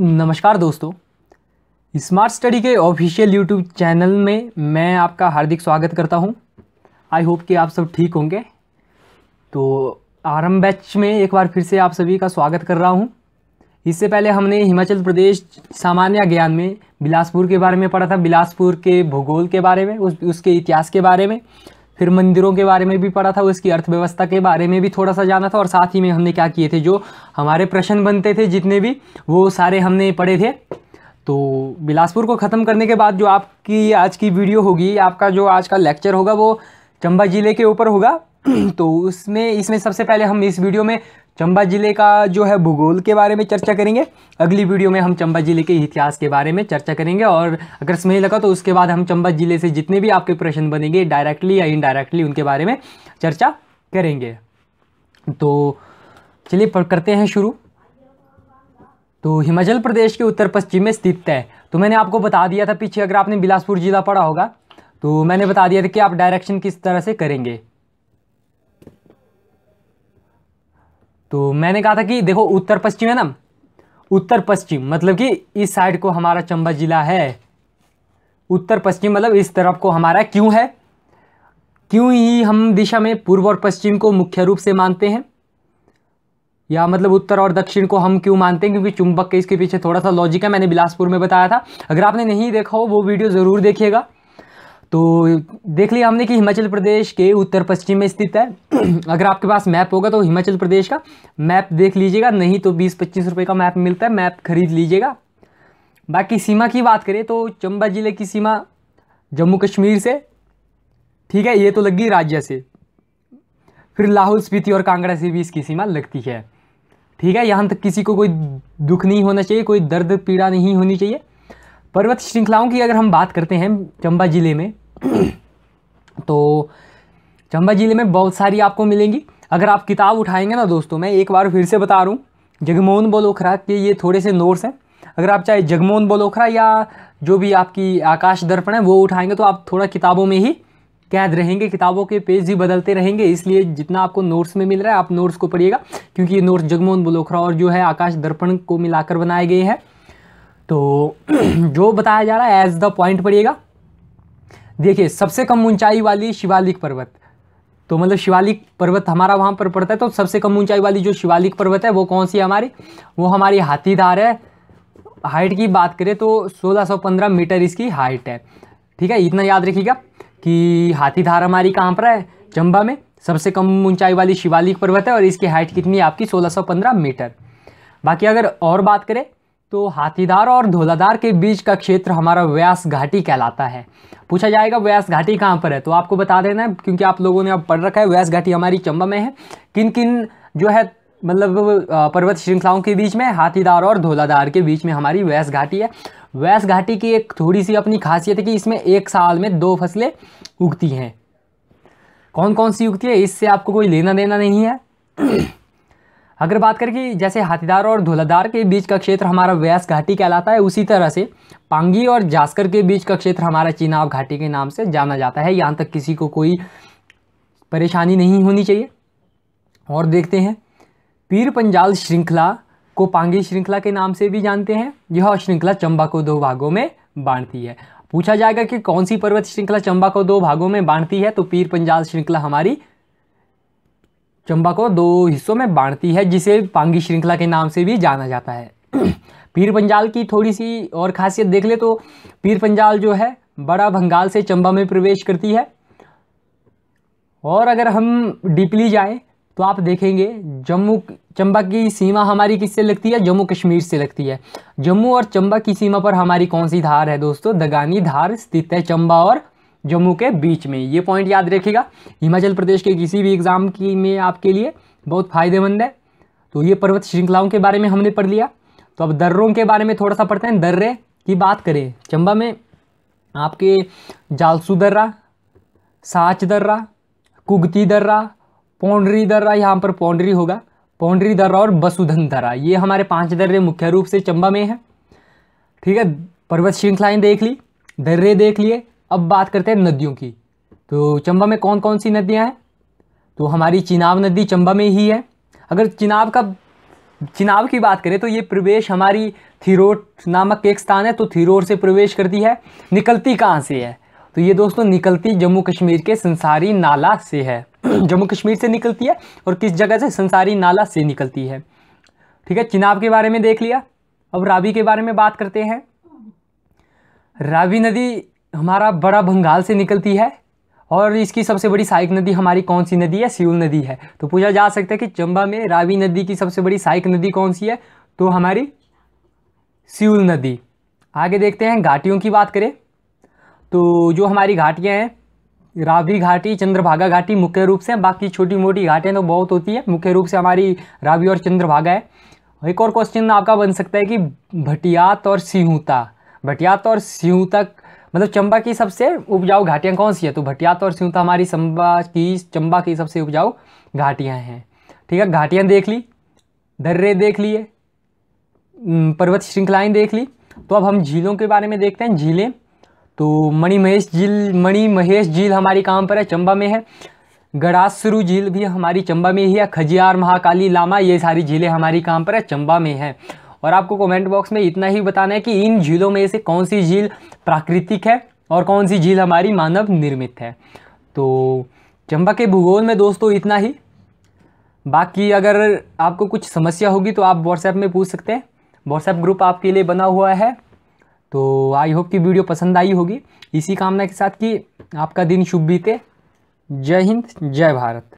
नमस्कार दोस्तों Smart Study के ऑफिशियल यूट्यूब चैनल में मैं आपका हार्दिक स्वागत करता हूं आई होप कि आप सब ठीक होंगे तो आरम बैच में एक बार फिर से आप सभी का स्वागत कर रहा हूं इससे पहले हमने हिमाचल प्रदेश सामान्य ज्ञान में बिलासपुर के बारे में पढ़ा था बिलासपुर के भूगोल के बारे में उस उसके इतिहास के बारे में फिर मंदिरों के बारे में भी पढ़ा था उसकी अर्थव्यवस्था के बारे में भी थोड़ा सा जाना था और साथ ही में हमने क्या किए थे जो हमारे प्रश्न बनते थे जितने भी वो सारे हमने पढ़े थे तो बिलासपुर को ख़त्म करने के बाद जो आपकी आज की वीडियो होगी आपका जो आज का लेक्चर होगा वो चंबा ज़िले के ऊपर होगा तो उसमें इसमें सबसे पहले हम इस वीडियो में चंबा ज़िले का जो है भूगोल के बारे में चर्चा करेंगे अगली वीडियो में हम चंबा ज़िले के इतिहास के बारे में चर्चा करेंगे और अगर समय लगा तो उसके बाद हम चंबा ज़िले से जितने भी आपके प्रश्न बनेंगे डायरेक्टली या इनडायरेक्टली उनके बारे में चर्चा करेंगे तो चलिए करते हैं शुरू तो हिमाचल प्रदेश के उत्तर पश्चिम में स्थित है तो मैंने आपको बता दिया था पीछे अगर आपने बिलासपुर ज़िला पढ़ा होगा तो मैंने बता दिया था कि आप डायरेक्शन किस तरह से करेंगे तो मैंने कहा था कि देखो उत्तर पश्चिम है ना उत्तर पश्चिम मतलब कि इस साइड को हमारा चंबा जिला है उत्तर पश्चिम मतलब इस तरफ को हमारा क्यों है क्यों ही हम दिशा में पूर्व और पश्चिम को मुख्य रूप से मानते हैं या मतलब उत्तर और दक्षिण को हम क्यों मानते हैं क्योंकि चुंबक के इसके पीछे थोड़ा सा लॉजिक है मैंने बिलासपुर में बताया था अगर आपने नहीं देखा हो वो वीडियो ज़रूर देखिएगा तो देख लिया हमने कि हिमाचल प्रदेश के उत्तर पश्चिम में स्थित है अगर आपके पास मैप होगा तो हिमाचल प्रदेश का मैप देख लीजिएगा नहीं तो बीस पच्चीस रुपये का मैप मिलता है मैप खरीद लीजिएगा बाकी सीमा की बात करें तो चंबा ज़िले की सीमा जम्मू कश्मीर से ठीक है ये तो लगी राज्य से फिर लाहौल स्पीति और कांगड़ा से भी इसकी सीमा लगती है ठीक है यहाँ तक किसी को कोई दुख नहीं होना चाहिए कोई दर्द पीड़ा नहीं होनी चाहिए पर्वत श्रृंखलाओं की अगर हम बात करते हैं चंबा ज़िले में तो चंबा ज़िले में बहुत सारी आपको मिलेंगी अगर आप किताब उठाएंगे ना दोस्तों मैं एक बार फिर से बता रहा हूँ जगमोहन बलोखरा के ये थोड़े से नोट्स हैं अगर आप चाहे जगमोहन बलोखरा या जो भी आपकी आकाश दर्पण है वो उठाएंगे तो आप थोड़ा किताबों में ही कैद रहेंगे किताबों के पेज भी बदलते रहेंगे इसलिए जितना आपको नोट्स में मिल रहा है आप नोट्स को पढ़िएगा क्योंकि ये नोट्स जगमोहन बलोखरा और जो है आकाश दर्पण को मिलाकर बनाए गए हैं तो जो बताया जा रहा है एज द पॉइंट पढ़िएगा देखिए सबसे कम ऊंचाई वाली शिवालिक पर्वत तो मतलब शिवालिक पर्वत हमारा वहाँ पर पड़ता है तो सबसे कम ऊंचाई वाली जो शिवालिक पर्वत है वो कौन सी है हमारी वो हमारी हाथीदार है हाइट की बात करें तो 1615 मीटर इसकी हाइट है ठीक है इतना याद रखिएगा कि हाथीधार हमारी कहाँ पर है चंबा में सबसे कम ऊंचाई वाली शिवालिक पर्वत है और इसकी हाइट कितनी है आपकी 1615 मीटर बाकी अगर और बात करें तो हाथीदार और धोलाधार के बीच का क्षेत्र हमारा व्यास घाटी कहलाता है पूछा जाएगा व्यास घाटी कहाँ पर है तो आपको बता देना है क्योंकि आप लोगों ने अब पढ़ रखा है व्यास घाटी हमारी चंबा में है किन किन जो है मतलब पर्वत श्रृंखलाओं के बीच में हाथीदार और धोलाधार के बीच में हमारी व्यास घाटी है व्यास घाटी की एक थोड़ी सी अपनी खासियत है कि इसमें एक साल में दो फसलें उगती हैं कौन कौन सी उगती है इससे आपको कोई लेना देना नहीं है अगर बात करें कि जैसे हाथीदार और धोलाधार के बीच का क्षेत्र हमारा व्यास घाटी कहलाता है उसी तरह से पांगी और जास्कर के बीच का क्षेत्र हमारा चिनाव घाटी के नाम से जाना जाता है यहाँ तक किसी को कोई परेशानी नहीं होनी चाहिए और देखते हैं पीर पंजाल श्रृंखला को पांगी श्रृंखला के नाम से भी जानते हैं यह श्रृंखला चंबा को दो भागों में बांटती है पूछा जाएगा कि कौन सी पर्वत श्रृंखला चंबा को दो भागों में बांटती है तो पीर पंजाल श्रृंखला हमारी चंबा को दो हिस्सों में बांटती है जिसे पांगी श्रृंखला के नाम से भी जाना जाता है पीर पंजाल की थोड़ी सी और खासियत देख ले तो पीर पंजाल जो है बड़ा भंगाल से चंबा में प्रवेश करती है और अगर हम डीपली जाएं तो आप देखेंगे जम्मू चंबा की सीमा हमारी किससे लगती है जम्मू कश्मीर से लगती है जम्मू और चंबा की सीमा पर हमारी कौन सी धार है दोस्तों दगानी धार स्थित है चंबा और जम्मू के बीच में ये पॉइंट याद रखिएगा हिमाचल प्रदेश के किसी भी एग्ज़ाम की में आपके लिए बहुत फ़ायदेमंद है तो ये पर्वत श्रृंखलाओं के बारे में हमने पढ़ लिया तो अब दर्रों के बारे में थोड़ा सा पढ़ते हैं दर्रे की बात करें चंबा में आपके जालसू दर्रा साच दर्रा कुगती दर्रा पौंडरी दर्रा यहाँ पर पौंडरी होगा पौंडरी दर्रा और बसुधन दर्रा ये हमारे पांच दर्रे मुख्य रूप से चंबा में हैं ठीक है पर्वत श्रृंखलाएँ देख ली दर्रे देख लिए अब बात करते हैं नदियों की तो चंबा में कौन कौन सी नदियाँ हैं तो हमारी चिनाब नदी चंबा में ही है अगर चिनाब का चिनाब की बात करें तो ये प्रवेश हमारी थिरोट नामक एक स्थान है तो थिरोट से प्रवेश करती है निकलती कहाँ से है तो ये दोस्तों निकलती जम्मू कश्मीर के संसारी नाला से है जम्मू कश्मीर से निकलती है और किस जगह से संसारी नाला से निकलती है ठीक है चिनाब के बारे में देख लिया अब रावी के बारे में बात करते हैं रावी नदी हमारा बड़ा बंगाल से निकलती है और इसकी सबसे बड़ी सहायक नदी हमारी कौन सी नदी है सियूल नदी है तो पूछा जा सकता है कि चंबा में रावी नदी की सबसे बड़ी सहायक नदी कौन सी है तो हमारी सियूल नदी आगे देखते हैं घाटियों की बात करें तो जो हमारी घाटियाँ हैं रावी घाटी चंद्रभागा घाटी मुख्य रूप से बाकी छोटी मोटी घाटियाँ तो बहुत होती है मुख्य रूप से हमारी रावी और चंद्रभागा है एक और क्वेश्चन आपका बन सकता है कि भटियात और सिहूता भटियात और सिहूता मतलब चंबा की सबसे उपजाऊ घाटियाँ कौन सी है तो भटियात तो और सीता हमारी चंबा की चंबा की सबसे उपजाऊ घाटियाँ हैं ठीक है घाटियाँ देख ली दर्रे देख लिए पर्वत श्रृंखलाएँ देख ली तो अब हम झीलों के बारे में देखते हैं झीलें तो मणि महेश झील मणि महेश झील हमारी कहाँ पर है चंबा में है गड़ासरू झील भी हमारी चंबा में ही है खजियार महाकाली लामा ये सारी झीलें हमारी कहाँ पर है चंबा में है और आपको कमेंट बॉक्स में इतना ही बताना है कि इन झीलों में से कौन सी झील प्राकृतिक है और कौन सी झील हमारी मानव निर्मित है तो चंबा के भूगोल में दोस्तों इतना ही बाकी अगर आपको कुछ समस्या होगी तो आप व्हाट्सएप में पूछ सकते हैं व्हाट्सएप ग्रुप आपके लिए बना हुआ है तो आई होप कि वीडियो पसंद आई होगी इसी कामना के साथ कि आपका दिन शुभ बीते जय हिंद जय भारत